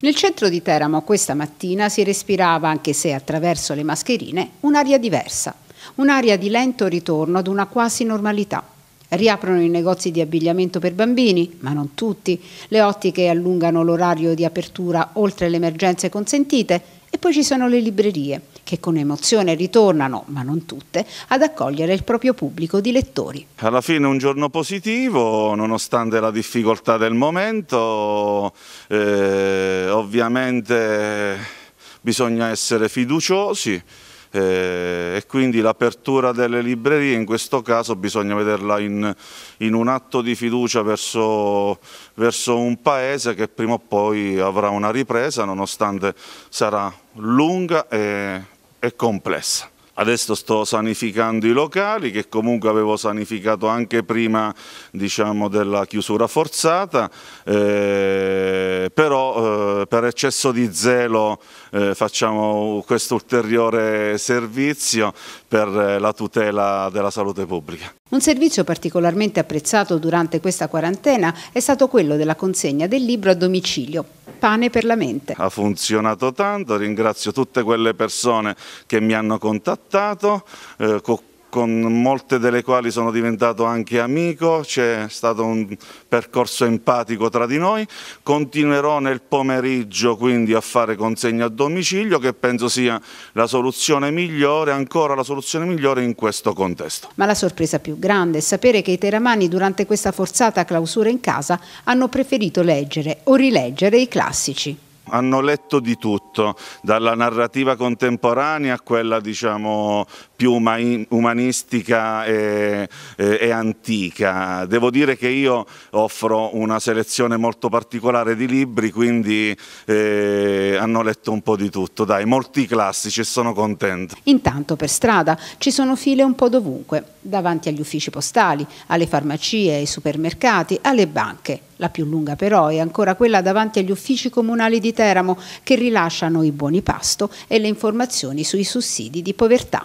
Nel centro di Teramo questa mattina si respirava, anche se attraverso le mascherine, un'aria diversa, un'aria di lento ritorno ad una quasi normalità. Riaprono i negozi di abbigliamento per bambini, ma non tutti, le ottiche allungano l'orario di apertura oltre le emergenze consentite, poi ci sono le librerie, che con emozione ritornano, ma non tutte, ad accogliere il proprio pubblico di lettori. Alla fine un giorno positivo, nonostante la difficoltà del momento, eh, ovviamente bisogna essere fiduciosi, eh, e quindi l'apertura delle librerie in questo caso bisogna vederla in, in un atto di fiducia verso, verso un paese che prima o poi avrà una ripresa nonostante sarà lunga e, e complessa. Adesso sto sanificando i locali che comunque avevo sanificato anche prima diciamo, della chiusura forzata, eh, però eh, per eccesso di zelo eh, facciamo questo ulteriore servizio per la tutela della salute pubblica. Un servizio particolarmente apprezzato durante questa quarantena è stato quello della consegna del libro a domicilio. Pane per la mente. Ha funzionato tanto, ringrazio tutte quelle persone che mi hanno contattato, eh, con molte delle quali sono diventato anche amico, c'è stato un percorso empatico tra di noi, continuerò nel pomeriggio quindi a fare consegne a domicilio che penso sia la soluzione migliore, ancora la soluzione migliore in questo contesto. Ma la sorpresa più grande è sapere che i teramani durante questa forzata clausura in casa hanno preferito leggere o rileggere i classici hanno letto di tutto, dalla narrativa contemporanea a quella diciamo, più umanistica e, e, antica. Devo dire che io offro una selezione molto particolare di libri, quindi eh, hanno letto un po' di tutto, dai, molti classici e sono contento. Intanto per strada ci sono file un po' dovunque, davanti agli uffici postali, alle farmacie, ai supermercati, alle banche. La più lunga però è ancora quella davanti agli uffici comunali di Teramo che rilasciano i buoni pasto e le informazioni sui sussidi di povertà.